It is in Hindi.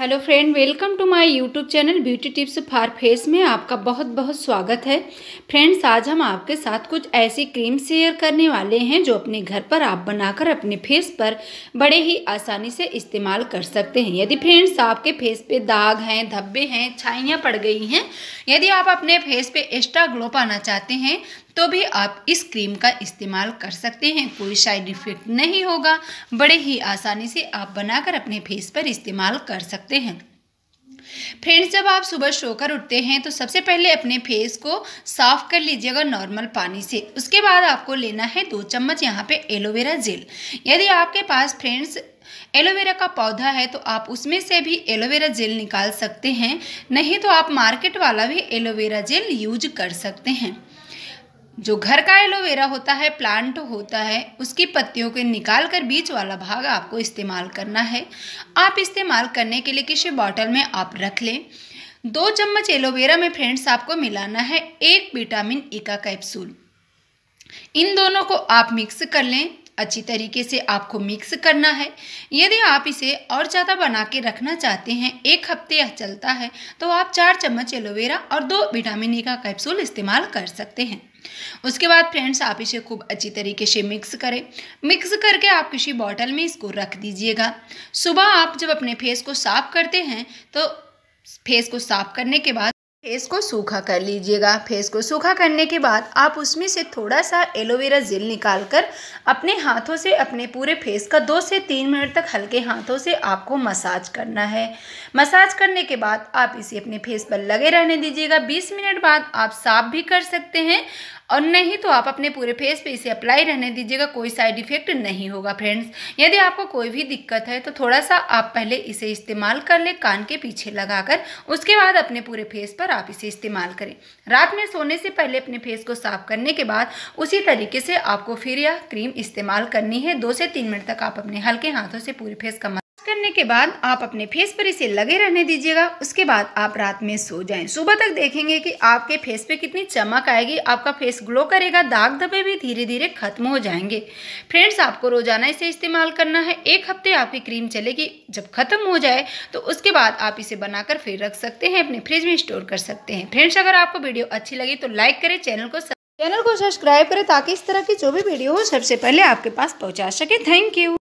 hello friend welcome to my YouTube channel beauty tips for face में आपका बहुत बहुत स्वागत है फ्रेंड्स आज हम आपके साथ कुछ ऐसी क्रीम शेयर करने वाले हैं जो अपने घर पर आप बनाकर अपने फेस पर बड़े ही आसानी से इस्तेमाल कर सकते हैं यदि फ्रेंड्स आपके फेस पे दाग हैं धब्बे हैं छाइयाँ पड़ गई हैं यदि आप अपने फेस पर एक्स्ट्रा ग्लो पाना चाहते हैं तो भी आप इस क्रीम का इस्तेमाल कर सकते हैं कोई साइड इफेक्ट नहीं होगा बड़े ही आसानी से आप बनाकर अपने फेस पर इस्तेमाल कर सकते हैं फ्रेंड्स जब आप सुबह सोकर उठते हैं तो सबसे पहले अपने फेस को साफ कर लीजिएगा नॉर्मल पानी से उसके बाद आपको लेना है दो चम्मच यहाँ पे एलोवेरा जेल यदि आपके पास फ्रेंड्स एलोवेरा का पौधा है तो आप उसमें से भी एलोवेरा जेल निकाल सकते हैं नहीं तो आप मार्केट वाला भी एलोवेरा जेल यूज कर सकते हैं जो घर का एलोवेरा होता है प्लांट होता है उसकी पत्तियों के निकाल कर बीच वाला भाग आपको इस्तेमाल करना है आप इस्तेमाल करने के लिए किसी बॉटल में आप रख लें दो चम्मच एलोवेरा में फ्रेंड्स आपको मिलाना है एक विटामिन ई का कैप्सूल इन दोनों को आप मिक्स कर लें अच्छी तरीके से आपको मिक्स करना है यदि आप इसे और ज़्यादा बना के रखना चाहते हैं एक हफ्ते यह चलता है तो आप चार चम्मच एलोवेरा और दो विटामिन ई e का कैप्सूल इस्तेमाल कर सकते हैं उसके बाद फ्रेंड्स आप इसे खूब अच्छी तरीके से मिक्स करें मिक्स करके आप किसी बॉटल में इसको रख दीजिएगा सुबह आप जब अपने फेस को साफ करते हैं तो फेस को साफ करने के बाद फेस को सूखा कर लीजिएगा फेस को सूखा करने के बाद आप उसमें से थोड़ा सा एलोवेरा जेल निकाल कर अपने हाथों से अपने पूरे फेस का दो से तीन मिनट तक हल्के हाथों से आपको मसाज करना है मसाज करने के बाद आप इसे अपने फेस पर लगे रहने दीजिएगा बीस मिनट बाद आप साफ भी कर सकते हैं और नहीं तो आप अपने पूरे फेस पे इसे अप्लाई रहने दीजिएगा कोई साइड इफेक्ट नहीं होगा फ्रेंड्स यदि आपको कोई भी दिक्कत है तो थोड़ा सा आप पहले इसे इस्तेमाल कर ले कान के पीछे लगाकर उसके बाद अपने पूरे फेस पर आप इसे इस्तेमाल करें रात में सोने से पहले अपने फेस को साफ करने के बाद उसी तरीके से आपको फिर यह क्रीम इस्तेमाल करनी है दो से तीन मिनट तक आप अपने हल्के हाथों से पूरे फेस का करने के बाद आप अपने फेस पर इसे लगे रहने दीजिएगा उसके बाद आप रात में सो जाएं सुबह तक देखेंगे कि आपके फेस पे कितनी चमक आएगी आपका फेस ग्लो करेगा दाग धब्बे भी धीरे धीरे खत्म हो जाएंगे फ्रेंड्स आपको रोजाना इसे इस्तेमाल करना है एक हफ्ते आपकी क्रीम चलेगी जब खत्म हो जाए तो उसके बाद आप इसे बनाकर फिर रख सकते हैं अपने फ्रिज में स्टोर कर सकते हैं फ्रेंड्स अगर आपको वीडियो अच्छी लगी तो लाइक करें चैनल को चैनल को सब्सक्राइब करें ताकि इस तरह की जो भी वीडियो हो सबसे पहले आपके पास पहुंचा सके थैंक यू